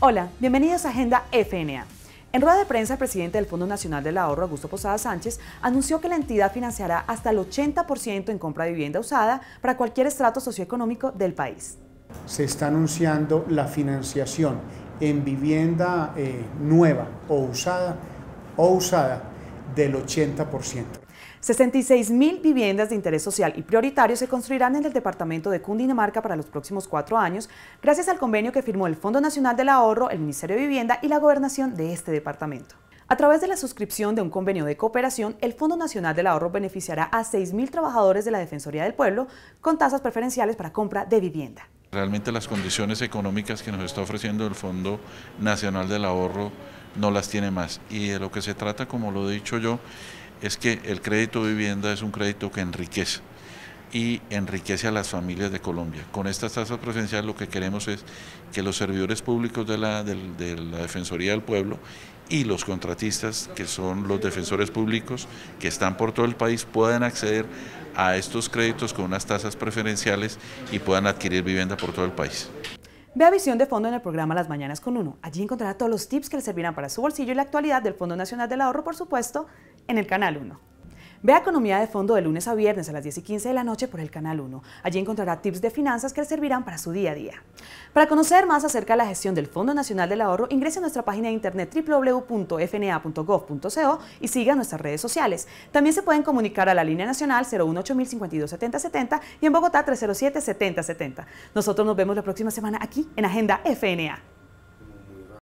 Hola, bienvenidos a Agenda FNA. En rueda de prensa, el presidente del Fondo Nacional del Ahorro, Augusto Posada Sánchez, anunció que la entidad financiará hasta el 80% en compra de vivienda usada para cualquier estrato socioeconómico del país. Se está anunciando la financiación en vivienda eh, nueva o usada o usada del 80%. 66 mil viviendas de interés social y prioritario se construirán en el departamento de Cundinamarca para los próximos cuatro años, gracias al convenio que firmó el Fondo Nacional del Ahorro, el Ministerio de Vivienda y la Gobernación de este departamento. A través de la suscripción de un convenio de cooperación, el Fondo Nacional del Ahorro beneficiará a mil trabajadores de la Defensoría del Pueblo con tasas preferenciales para compra de vivienda. Realmente las condiciones económicas que nos está ofreciendo el Fondo Nacional del Ahorro no las tiene más. Y de lo que se trata, como lo he dicho yo, es que el crédito de vivienda es un crédito que enriquece y enriquece a las familias de Colombia. Con estas tasas preferenciales lo que queremos es que los servidores públicos de la, de la Defensoría del Pueblo y los contratistas, que son los defensores públicos que están por todo el país, puedan acceder a estos créditos con unas tasas preferenciales y puedan adquirir vivienda por todo el país. Vea Visión de Fondo en el programa Las Mañanas con Uno. Allí encontrará todos los tips que le servirán para su bolsillo y la actualidad del Fondo Nacional del Ahorro, por supuesto, en el Canal 1. Ve a Economía de Fondo de lunes a viernes a las 10 y 15 de la noche por el Canal 1. Allí encontrará tips de finanzas que le servirán para su día a día. Para conocer más acerca de la gestión del Fondo Nacional del Ahorro, ingrese a nuestra página de internet www.fna.gov.co y siga nuestras redes sociales. También se pueden comunicar a la línea nacional 018-052-7070 y en Bogotá 307-7070. Nosotros nos vemos la próxima semana aquí en Agenda FNA.